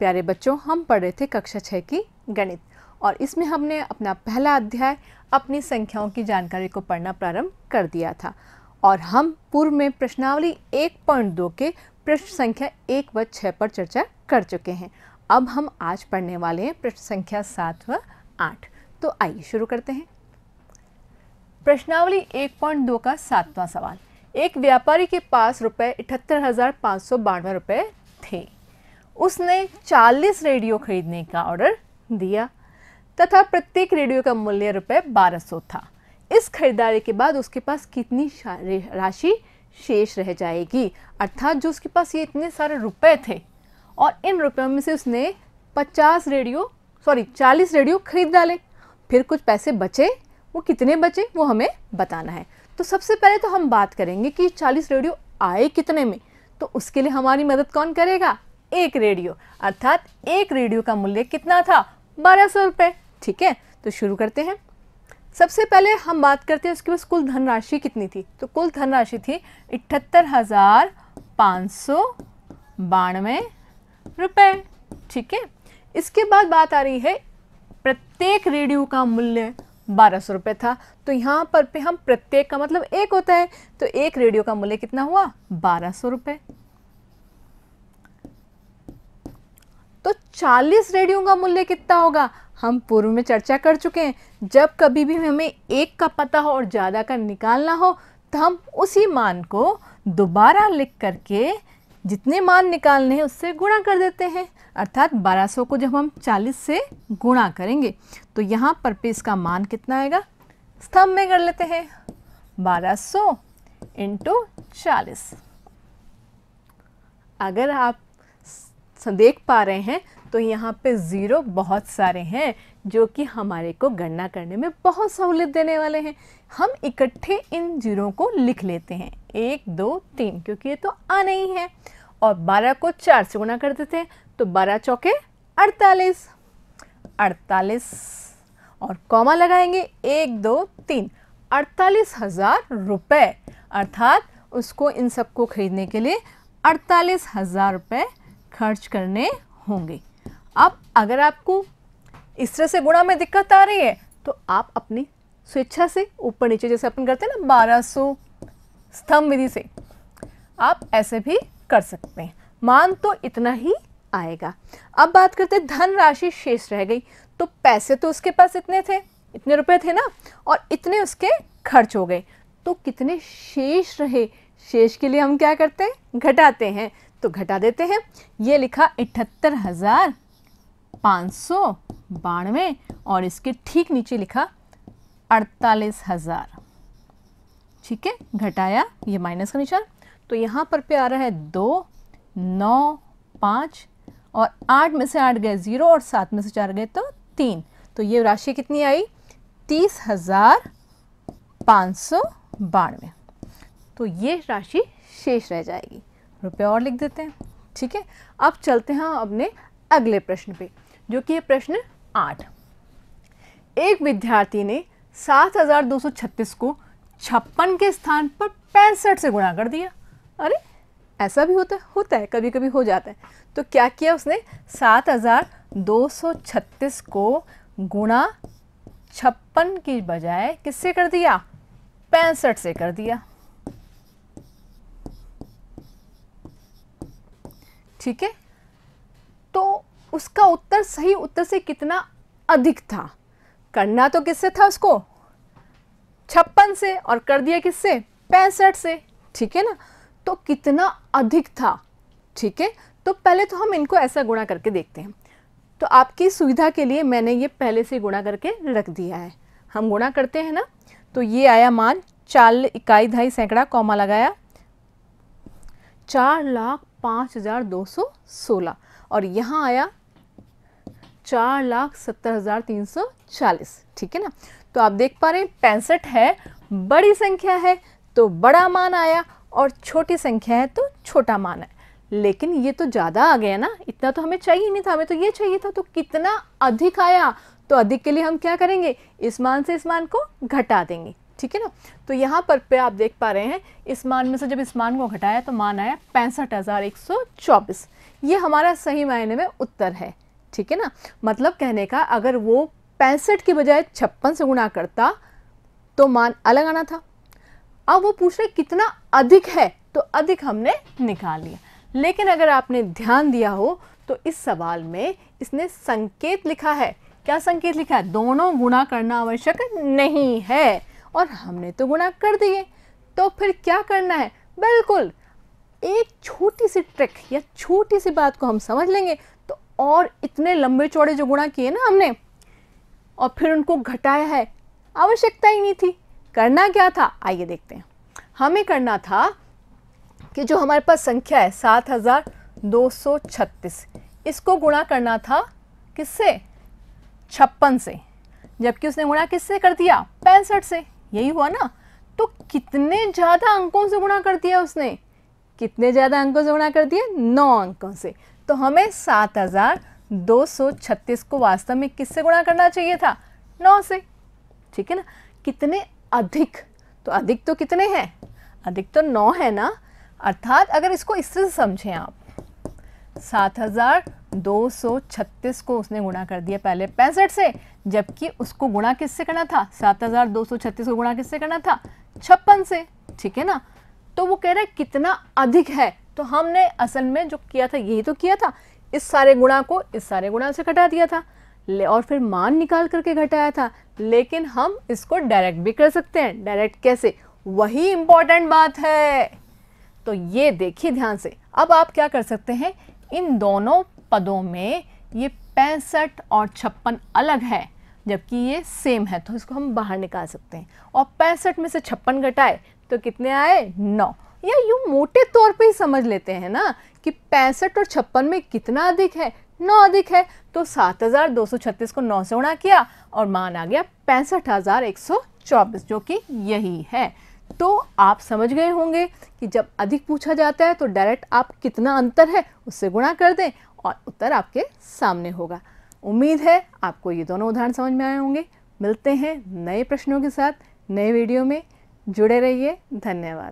प्यारे बच्चों हम पढ़ रहे थे कक्षा छः की गणित और इसमें हमने अपना पहला अध्याय अपनी संख्याओं की जानकारी को पढ़ना प्रारंभ कर दिया था और हम पूर्व में प्रश्नावली एक पॉइंट दो के प्रश्न संख्या एक व छः पर चर्चा कर चुके हैं अब हम आज पढ़ने वाले हैं प्रश्न संख्या सात व आठ तो आइए शुरू करते हैं प्रश्नावली एक पॉइंट दो का सातवां सवाल एक व्यापारी के पास रुपये इकहत्तर हज़ार पाँच सौ बानवे रुपये थे उसने 40 रेडियो खरीदने का ऑर्डर दिया तथा प्रत्येक रेडियो का मूल्य रुपये बारह था इस खरीदारी के बाद उसके पास कितनी राशि शेष रह जाएगी अर्थात जो उसके पास ये इतने सारे रुपए थे और इन रुपयों में से उसने 50 रेडियो सॉरी 40 रेडियो खरीद डाले फिर कुछ पैसे बचे वो कितने बचे वो हमें बताना है तो सबसे पहले तो हम बात करेंगे कि 40 रेडियो आए कितने में तो उसके लिए हमारी मदद कौन करेगा एक रेडियो अर्थात एक रेडियो का मूल्य कितना था बारह सौ रुपये ठीक है तो शुरू करते हैं सबसे पहले हम बात करते हैं उसके पास कुल धनराशि कितनी थी तो कुल धनराशि थी इठहत्तर हज़ार पाँच सौ बानवे रुपये ठीक है इसके बाद बात आ रही है प्रत्येक रेडियो का मूल्य बारह सौ रुपये था तो यहाँ पर पे हम प्रत्येक का मतलब एक होता है तो एक रेडियो का मूल्य कितना हुआ बारह सौ रुपये तो 40 रेडियो का मूल्य कितना होगा हम पूर्व में चर्चा कर चुके हैं जब कभी भी हमें एक का पता हो और ज़्यादा का निकालना हो तो हम उसी मान को दोबारा लिख करके जितने मान निकालने हैं उससे गुणा कर देते हैं अर्थात 1200 को जब हम 40 से गुणा करेंगे तो यहाँ पर पे इसका मान कितना आएगा स्तंभ में कर लेते हैं 1200 सौ इंटू चालीस अगर आप देख पा रहे हैं तो यहाँ पे ज़ीरो बहुत सारे हैं जो कि हमारे को गणना करने में बहुत सहूलियत देने वाले हैं हम इकट्ठे इन जीरो को लिख लेते हैं एक दो तीन क्योंकि ये तो आने ही है और बारह को चार से गुना कर देते हैं तो बारह चौके अड़तालीस अड़तालीस और कॉमा लगाएंगे एक दो तीन अड़तालीस हज़ार रुपये अर्थात उसको इन सबको खरीदने के लिए अड़तालीस हज़ार रुपये खर्च करने होंगे अब अगर आपको इस तरह से गुणा में दिक्कत आ रही है तो आप अपनी स्वेच्छा से ऊपर नीचे जैसे अपन करते हैं ना बारह सौ स्तंभ विधि से आप ऐसे भी कर सकते हैं मान तो इतना ही आएगा अब बात करते हैं धन राशि शेष रह गई तो पैसे तो उसके पास इतने थे इतने रुपए थे ना और इतने उसके खर्च हो गए तो कितने शेष रहे शेष के लिए हम क्या करते हैं घटाते हैं तो घटा देते हैं ये लिखा इठहत्तर हज़ार पाँच सौ बानवे और इसके ठीक नीचे लिखा अड़तालीस हज़ार ठीक है घटाया ये माइनस का निशान तो यहाँ पर पे आ रहा है दो नौ पाँच और आठ में से आठ गए ज़ीरो और सात में से चार गए तो तीन तो ये राशि कितनी आई तीस हज़ार पाँच सौ बानवे तो ये राशि शेष रह जाएगी रुपये और लिख देते हैं ठीक है अब चलते हैं अपने अगले प्रश्न पे जो कि है प्रश्न आठ एक विद्यार्थी ने सात हजार दो सौ छत्तीस को छप्पन के स्थान पर पैंसठ से गुणा कर दिया अरे ऐसा भी होता है होता है कभी कभी हो जाता है तो क्या किया उसने सात हजार दो सौ छत्तीस को गुणा छप्पन की बजाय किससे कर दिया पैंसठ से कर दिया ठीक है तो उसका उत्तर सही उत्तर से कितना अधिक था करना तो किससे था उसको छप्पन से और कर दिया किससे पैंसठ से ठीक है ना तो कितना अधिक था ठीक है तो पहले तो हम इनको ऐसा गुणा करके देखते हैं तो आपकी सुविधा के लिए मैंने ये पहले से गुणा करके रख दिया है हम गुणा करते हैं ना तो ये आया मान चाल इकाई ढाई सैकड़ा कौमा लगाया चार लाख पाँच हज़ार दो सौ सोलह और यहाँ आया चार लाख सत्तर हज़ार तीन सौ चालीस ठीक है ना तो आप देख पा रहे हैं पैंसठ है बड़ी संख्या है तो बड़ा मान आया और छोटी संख्या है तो छोटा मान है लेकिन ये तो ज़्यादा आ गया ना इतना तो हमें चाहिए नहीं था हमें तो ये चाहिए था तो कितना अधिक आया तो अधिक के लिए हम क्या करेंगे इस मान से इस मान को घटा देंगे ठीक है ना तो यहाँ पर पे आप देख पा रहे हैं इस मान में से जब इस मान को घटाया तो मान आया पैंसठ हज़ार एक सौ चौबीस ये हमारा सही मायने में उत्तर है ठीक है ना मतलब कहने का अगर वो पैंसठ की बजाय छप्पन से गुणा करता तो मान अलग आना था अब वो पूछ रहे कितना अधिक है तो अधिक हमने निकाल लिया लेकिन अगर आपने ध्यान दिया हो तो इस सवाल में इसने संकेत लिखा है क्या संकेत लिखा है दोनों गुणा करना आवश्यक नहीं है और हमने तो गुणा कर दिए तो फिर क्या करना है बिल्कुल एक छोटी सी ट्रिक या छोटी सी बात को हम समझ लेंगे तो और इतने लंबे चौड़े जो गुणा किए ना हमने और फिर उनको घटाया है आवश्यकता ही नहीं थी करना क्या था आइए देखते हैं हमें करना था कि जो हमारे पास संख्या है सात हज़ार दो सौ छत्तीस इसको गुणा करना था किससे छप्पन से जबकि उसने गुणा किससे कर दिया पैंसठ से यही हुआ ना तो कितने ज़्यादा अंकों से गुणा कर दिया उसने कितने ज़्यादा अंकों से गुणा कर दिया नौ अंकों से तो हमें सात हज़ार दो सौ छत्तीस को वास्तव में किससे गुणा करना चाहिए था नौ से ठीक है ना कितने अधिक तो अधिक तो कितने हैं अधिक तो नौ है ना अर्थात अगर इसको इस तरह से समझें आप सात हज़ार 236 को उसने गुणा कर दिया पहले पैंसठ से जबकि उसको गुणा किससे करना था 7236 को गुणा किससे करना था छप्पन से ठीक है ना तो वो कह रहा है कितना अधिक है तो हमने असल में जो किया था यही तो किया था इस सारे गुणा को इस सारे गुणा से घटा दिया था और फिर मान निकाल करके घटाया था लेकिन हम इसको डायरेक्ट भी कर सकते हैं डायरेक्ट कैसे वही इंपॉर्टेंट बात है तो ये देखिए ध्यान से अब आप क्या कर सकते हैं इन दोनों पदों में ये पैंसठ और छप्पन अलग है जबकि ये सेम है तो इसको हम बाहर निकाल सकते हैं और पैंसठ में से छप्पन घटाए तो कितने आए नौ या यूँ मोटे तौर पे ही समझ लेते हैं ना कि पैंसठ और छप्पन में कितना अधिक है नौ अधिक है तो सात हज़ार दो सौ छत्तीस को नौ से उड़ा किया और मान आ गया पैंसठ हज़ार एक सौ चौबीस जो कि यही है तो आप समझ गए होंगे कि जब अधिक पूछा जाता है तो डायरेक्ट आप कितना अंतर है उससे गुणा कर दें और उत्तर आपके सामने होगा उम्मीद है आपको ये दोनों उदाहरण समझ में आए होंगे मिलते हैं नए प्रश्नों के साथ नए वीडियो में जुड़े रहिए धन्यवाद